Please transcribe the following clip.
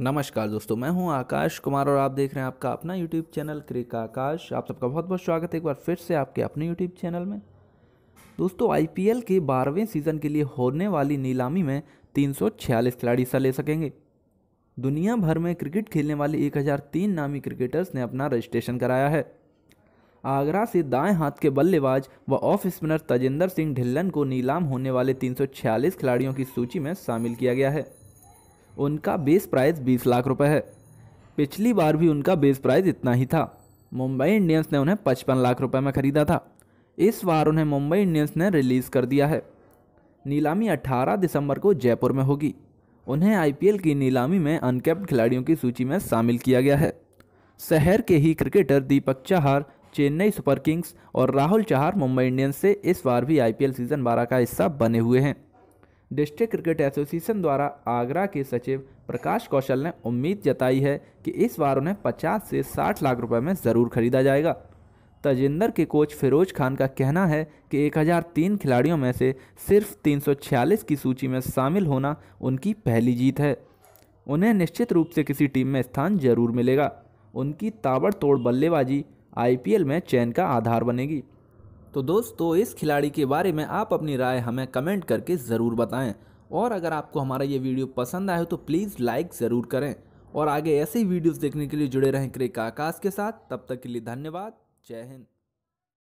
नमस्कार दोस्तों मैं हूं आकाश कुमार और आप देख रहे हैं आपका अपना यूट्यूब चैनल क्रिक आकाश आप सबका बहुत बहुत स्वागत है एक बार फिर से आपके अपने यूट्यूब चैनल में दोस्तों आईपीएल के बारहवें सीज़न के लिए होने वाली नीलामी में तीन खिलाड़ी हिस्सा ले सकेंगे दुनिया भर में क्रिकेट खेलने वाले एक नामी क्रिकेटर्स ने अपना रजिस्ट्रेशन कराया है आगरा से दाएं हाथ के बल्लेबाज व ऑफ स्पिनर तजेंद्र सिंह ढिल्लन को नीलाम होने वाले 346 खिलाड़ियों की सूची में शामिल किया गया है उनका बेस प्राइस बीस लाख रुपए है पिछली बार भी उनका बेस प्राइस इतना ही था मुंबई इंडियंस ने उन्हें पचपन लाख रुपए में ख़रीदा था इस बार उन्हें मुंबई इंडियंस ने रिलीज़ कर दिया है नीलामी 18 दिसंबर को जयपुर में होगी उन्हें आईपीएल की नीलामी में अनकैप्ड खिलाड़ियों की सूची में शामिल किया गया है शहर के ही cricketer Deepak Chahar Chennai super kings और राहुल चाहर मुंबई इंडियंस से इस बार भी आईपीएल सीज़न 12 का हिस्सा बने हुए हैं डिस्ट्रिक्ट क्रिकेट एसोसिएशन द्वारा आगरा के सचिव प्रकाश कौशल ने उम्मीद जताई है कि इस बार उन्हें 50 से 60 लाख रुपए में ज़रूर खरीदा जाएगा तजिंदर के कोच फिरोज खान का कहना है कि 1003 खिलाड़ियों में से सिर्फ 346 की सूची में शामिल होना उनकी पहली जीत है उन्हें निश्चित रूप से किसी टीम में स्थान जरूर मिलेगा उनकी ताबड़तोड़ बल्लेबाजी आईपीएल में चयन का आधार बनेगी तो दोस्तों इस खिलाड़ी के बारे में आप अपनी राय हमें कमेंट करके ज़रूर बताएं और अगर आपको हमारा ये वीडियो पसंद आए तो प्लीज़ लाइक ज़रूर करें और आगे ऐसे ही वीडियोस देखने के लिए जुड़े रहें क्रिक आकाश के साथ तब तक के लिए धन्यवाद जय हिंद